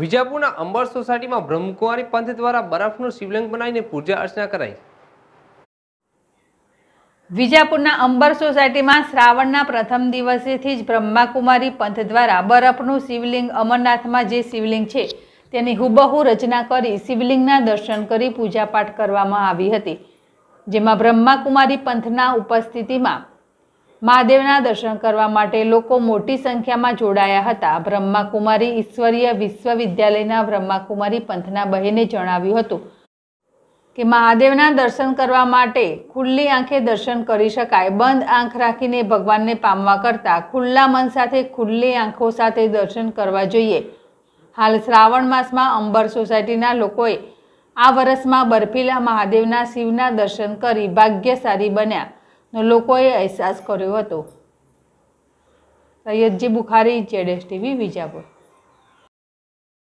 વિજાપુરના અંબર સોસાયટીમાં બ્રહ્મકુમારી પંથ દ્વારા બરફનું શિવલિંગ બનાવીને પૂજા અર્ચના કરાઈ વિજાપુરના અંબર સોસાયટીમાં શ્રાવણના પ્રથમ દિવસેથી જ બ્રહ્માકુમારી પંથ દ્વારા બરફનું શિવલિંગ અમરનાથમાં જે શિવલિંગ છે તેની હુબહુ રચના કરી શિવલિંગના દર્શન કરી પૂજાપાઠ કરવામાં આવી હતી જેમાં બ્રહ્માકુમારી પંથના ઉપસ્થિતિમાં મહાદેવના દર્શન કરવા માટે લોકો મોટી સંખ્યામાં જોડાયા હતા બ્રહ્માકુમારી ઈશ્વરીય વિશ્વવિદ્યાલયના બ્રહ્માકુમારી પંથના બહેને જણાવ્યું હતું કે મહાદેવના દર્શન કરવા માટે ખુલ્લી આંખે દર્શન કરી શકાય બંધ આંખ રાખીને ભગવાનને પામવા કરતાં ખુલ્લા મન સાથે ખુલ્લી આંખો સાથે દર્શન કરવા જોઈએ હાલ શ્રાવણ માસમાં અંબર સોસાયટીના લોકોએ આ વર્ષમાં બર્ફીલા મહાદેવના શિવના દર્શન કરી ભાગ્યશાળી બન્યા નો લોકોએ અહેસાસ કર્યો હતો સૈયદજી બુખારી જેડેશ ટીવી વિજાપુર